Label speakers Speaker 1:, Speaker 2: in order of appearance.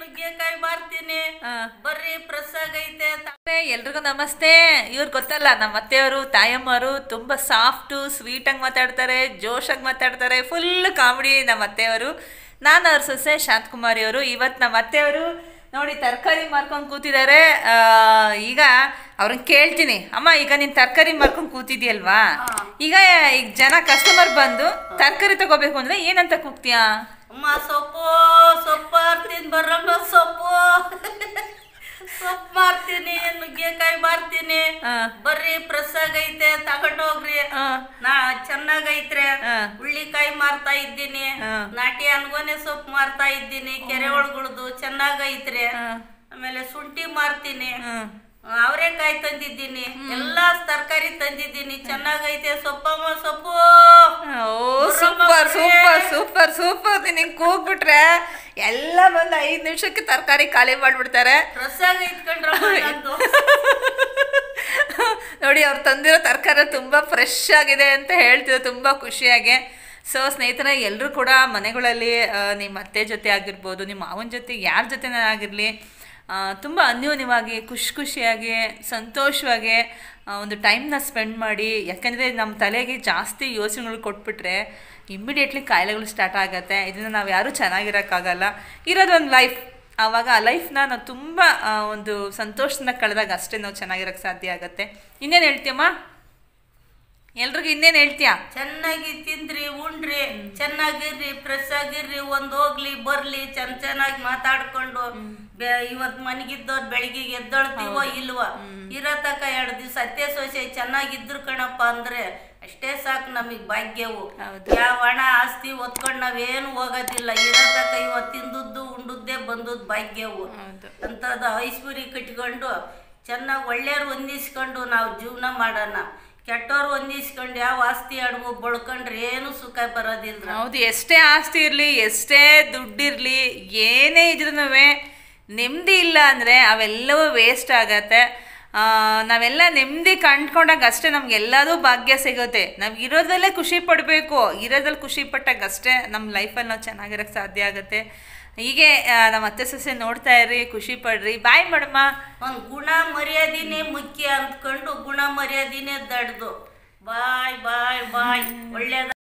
Speaker 1: ನುಗ್ಗೆಕಾಯಿ ಮಾರ್ತೀನಿ ಬರ್ರಿ
Speaker 2: ಎಲ್ರಿಗೂ ನಮಸ್ತೆ ಇವ್ರು ಗೊತ್ತಲ್ಲ ನಮ್ಮ ಅತ್ತೆಯವರು ತಾಯಮ್ಮವರು ಸಾಫ್ಟ್ ಸಾಫ್ಟು ಆಗಿ ಮಾತಾಡ್ತಾರೆ ಜೋಶಾಗಿ ಮಾತಾಡ್ತಾರೆ ಫುಲ್ ಕಾಮಿಡಿ ನಮ್ಮ ಅತ್ತೆಯವರು ನಾನು ಅವ್ರ ಸೊಸೆ ಶಾಂತಕುಮಾರಿ ಅವರು ಇವತ್ತು ನಮ್ಮ ಅತ್ತೆಯವರು ನೋಡಿ ತರಕಾರಿ ಮಾರ್ಕೊಂಡು ಕೂತಿದ್ದಾರೆ ಈಗ ಅವ್ರನ್ನ ಕೇಳ್ತೀನಿ ಅಮ್ಮ ಈಗ ನೀನು ತರಕಾರಿ ಮಾರ್ಕೊಂಡು ಕೂತಿದ್ಯಲ್ವಾ ಈಗ ಈಗ ಜನ ಕಸ್ಟಮರ್ ಬಂದು ತರಕಾರಿ ತಗೋಬೇಕು ಅಂದ್ರೆ ಏನಂತ ಕೂಗ್ತೀಯಾ
Speaker 1: ಅಮ್ಮ ಸೊಪ್ಪು ಸೊಪ್ಪು ಮಾರ್ತೀನಿ ಬರ್ರಮ್ಮ ಸೊಪ್ಪು ಸೊಪ್ಪು ಮಾರ್ತೀನಿ ನುಗ್ಗೆಕಾಯಿ ಮಾರ್ತೀನಿ ಬರ್ರಿ ಪ್ರೆಸ್ ಐತೆ ತಗೊಂಡೋಗ್ರಿ ನಾ ಚೆನ್ನಾಗೈತ್ರೆ ಹುಳ್ಳಿಕಾಯಿ ಮಾರ್ತಾ ಇದ್ದೀನಿ ನಾಟಿ ಅನ್ಗೋನೆ ಸೊಪ್ಪು ಮಾರ್ತಾ ಇದ್ದೀನಿ ಕೆರೆ ಒಳಗುಳ್ದು ಚೆನ್ನಾಗೈತ್ರೆ ಆಮೇಲೆ ಶುಂಠಿ ಮಾರ್ತೀನಿ ಅವರೆಕಾಯಿ ತಂದಿದ್ದೀನಿ ಎಲ್ಲಾ ತರಕಾರಿ ತಂದಿದ್ದೀನಿ ಚೆನ್ನಾಗೈತೆ ಸೊಪ್ಪಮ್ಮ ಸೊಪ್ಪು
Speaker 2: ಓ ಸೂಪರ್ ಸೂಪರ್ ಸೂಪರ್ ಸೂಪರ್ ನಿಂಗೆ ಕೂಗ್ಬಿಟ್ರೆ ಎಲ್ಲ ಬಂದು ಐದು ನಿಮಿಷಕ್ಕೆ ತರಕಾರಿ ಖಾಲಿ ಮಾಡ್ಬಿಡ್ತಾರೆ ನೋಡಿ ಅವ್ರು ತಂದಿರೋ ತರಕಾರಿ ತುಂಬಾ ಫ್ರೆಶ್ ಆಗಿದೆ ಅಂತ ಹೇಳ್ತಿದ್ರು ತುಂಬಾ ಖುಷಿಯಾಗಿ ಸೊ ಸ್ನೇಹಿತರ ಎಲ್ಲರೂ ಕೂಡ ಮನೆಗಳಲ್ಲಿ ನಿಮ್ಮ ಅತ್ತೆ ಜೊತೆ ಆಗಿರ್ಬೋದು ನಿಮ್ಮ ಮಾವನ ಜೊತೆ ಯಾರ ಜೊತೆನೇ ಆಗಿರಲಿ ತುಂಬ ಅನ್ಯೋನ್ಯವಾಗಿ ಖುಷಿ ಖುಷಿಯಾಗಿ ಸಂತೋಷವಾಗಿ ಒಂದು ಟೈಮ್ನ ಸ್ಪೆಂಡ್ ಮಾಡಿ ಯಾಕೆಂದರೆ ನಮ್ಮ ತಲೆಗೆ ಜಾಸ್ತಿ ಯೋಚನೆಗಳು ಕೊಟ್ಬಿಟ್ರೆ ಇಮ್ಮಿಡಿಯೇಟ್ಲಿ ಕಾಯಿಲೆಗಳು ಸ್ಟಾರ್ಟ್ ಆಗುತ್ತೆ ಇದನ್ನು ನಾವು ಯಾರೂ ಚೆನ್ನಾಗಿರೋಕ್ಕಾಗಲ್ಲ ಇರೋದೊಂದು ಲೈಫ್ ಆವಾಗ ಆ ಲೈಫ್ನ ನಾವು ತುಂಬ ಒಂದು ಸಂತೋಷದಿಂದ ಕಳೆದಾಗ ಅಷ್ಟೇ ನಾವು ಚೆನ್ನಾಗಿರೋಕ್ಕೆ ಸಾಧ್ಯ ಆಗುತ್ತೆ ಇನ್ನೇನು ಹೇಳ್ತೀಯಮ್ಮ ಎಲ್ರಿಗೂ ಇನ್ನೇನು ಹೇಳ್ತೀಯಾ
Speaker 1: ಚೆನ್ನಾಗಿ ತಿಂದ್ರಿ ಉಂಡ್ರಿ ಚೆನ್ನಾಗಿರ್ರಿ ಫ್ರೆಶ್ ಆಗಿರ್ರಿ ಒಂದ್ ಹೋಗ್ಲಿ ಬರ್ಲಿ ಚೆನ್ನ ಚೆನ್ನಾಗಿ ಮಾತಾಡ್ಕೊಂಡು ಇವತ್ ಮನೆಗಿದ್ದವ್ರು ಬೆಳಿಗ್ಗೆ ಎದ್ದೊಳ್ತೀವ ಇಲ್ವ ಇರೋ ತಕ ಎರಡು ದಿವ್ಸ ಅತ್ತೆ ಸೊಸೆ ಚೆನ್ನಾಗಿದ್ರು ಕಣಪ್ಪ ಅಂದ್ರೆ ಅಷ್ಟೇ ಸಾಕು ನಮಗ್ ಭಾಗ್ಯವು ಯಾವ ಹಣ ಆಸ್ತಿ ಒತ್ಕೊಂಡು ನಾವೇನು ಹೋಗೋದಿಲ್ಲ ಇರೋ ಇವತ್ತು ತಿಂದುದ್ದು ಉಂಡದ್ದೇ ಬಂದದ್ ಭಾಗ್ಯವು ಅಂತದ ಐಶ್ವರ್ಯ ಕಟ್ಕೊಂಡು ಚೆನ್ನಾಗಿ ಒಳ್ಳೆಯವ್ರು ಹೊಂದಿಸ್ಕೊಂಡು ನಾವು ಜೀವನ ಮಾಡೋಣ ಕೆಟ್ಟವ್ರು ಹೊಂದಿಸ್ಕೊಂಡು ಯಾವ ಆಸ್ತಿ ಅಡುಗು ಬಳ್ಕೊಂಡ್ರೆ ಏನು ಸುಖ ಬರೋದಿಲ್ಲ ಹೌದು
Speaker 2: ಎಷ್ಟೇ ಆಸ್ತಿ ಇರಲಿ ಎಷ್ಟೇ ದುಡ್ಡಿರಲಿ ಏನೇ ಇದ್ರೂ ನೆಮ್ಮದಿ ಇಲ್ಲ ಅಂದರೆ ಅವೆಲ್ಲವೂ ವೇಸ್ಟ್ ಆಗತ್ತೆ ನಾವೆಲ್ಲ ನೆಮ್ಮದಿ ಕಂಡ್ಕೊಂಡಾಗ ಅಷ್ಟೇ ನಮ್ಗೆಲ್ಲದೂ ಭಾಗ್ಯ ಸಿಗುತ್ತೆ ನಾವು ಇರೋದ್ರಲ್ಲೇ ಖುಷಿ ಪಡಬೇಕು ಇರೋದ್ರಲ್ಲಿ ಖುಷಿ ಪಟ್ಟಾಗ ಅಷ್ಟೇ ನಮ್ಮ ಲೈಫಲ್ಲಿ ನಾವು ಚೆನ್ನಾಗಿರೋಕ್ಕೆ ಸಾಧ್ಯ ಆಗುತ್ತೆ ಹೀಗೆ ನಮ್ಮ ಅತ್ತೆ ಸೊಸೆ ನೋಡ್ತಾ ಇರ್ರಿ ಖುಷಿ ಪಡ್ರಿ ಬಾಯ್ ಮೇಡಮ್ಮ ಒಂದು ಗುಣ
Speaker 1: ಮರ್ಯಾದಿನೇ ಮುಖ್ಯ ಅಂದ್ಕೊಂಡು ಗುಣ ಮರ್ಯಾದಿನೇ ದಡ್ದು ಬಾಯ್ ಬಾಯ್ ಬಾಯ್ ಒಳ್ಳೇದ